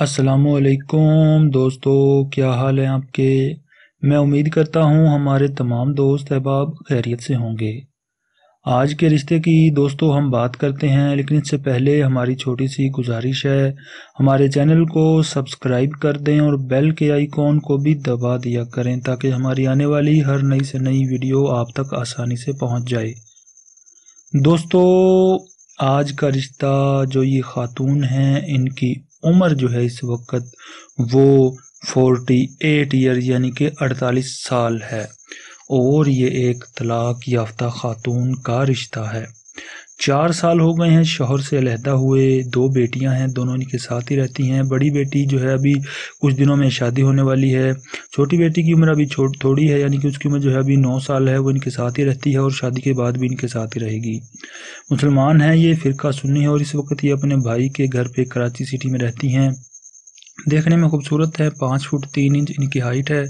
असलकुम दोस्तों क्या हाल है आपके मैं उम्मीद करता हूँ हमारे तमाम दोस्त अहबाब खैरियत से होंगे आज के रिश्ते की दोस्तों हम बात करते हैं लेकिन इससे पहले हमारी छोटी सी गुजारिश है हमारे चैनल को सब्सक्राइब कर दें और बेल के आइकॉन को भी दबा दिया करें ताकि हमारी आने वाली हर नई से नई वीडियो आप तक आसानी से पहुँच जाए दोस्तों आज का रिश्ता जो ये ख़ातून हैं इनकी उम्र जो है इस वक्त वो फोर्टी एट ईयर यानी कि अड़तालीस साल है और ये एक तलाक़ याफ्ता ख़ातून का रिश्ता है चार साल हो गए हैं शोहर से अलहदा हुए दो बेटियां हैं दोनों इनके साथ ही रहती हैं बड़ी बेटी जो है अभी कुछ दिनों में शादी होने वाली है छोटी बेटी की उम्र अभी थोड़ी है यानी कि उसकी उम्र जो है अभी नौ साल है वो इनके साथ ही रहती है और शादी के बाद भी इनके साथ ही रहेगी मुसलमान हैं ये फ़िरका सुन्नी है और इस वक्त ये अपने भाई के घर पर कराची सिटी में रहती हैं देखने में खूबसूरत है पाँच फुट तीन इंच इनकी हाइट है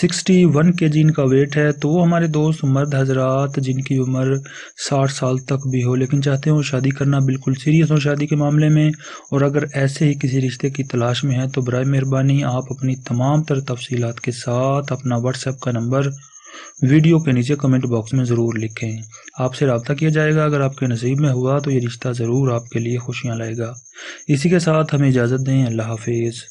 सिक्सटी वन के जी इनका वेट है तो वो हमारे दोस्त मर्द हजरात जिनकी उम्र साठ साल तक भी हो लेकिन चाहते हो शादी करना बिल्कुल सीरियस हो शादी के मामले में और अगर ऐसे ही किसी रिश्ते की तलाश में है तो बर मेहरबानी आप अपनी तमाम तर तफसीत के साथ अपना व्हाट्सएप का नंबर वीडियो के नीचे कमेंट बॉक्स में ज़रूर लिखें आपसे रबता किया जाएगा अगर आपके नसीब में हुआ तो ये रिश्ता ज़रूर आपके लिए खुशियाँ लाएगा इसी के साथ हमें इजाज़त दें अल्लाह हाफिज़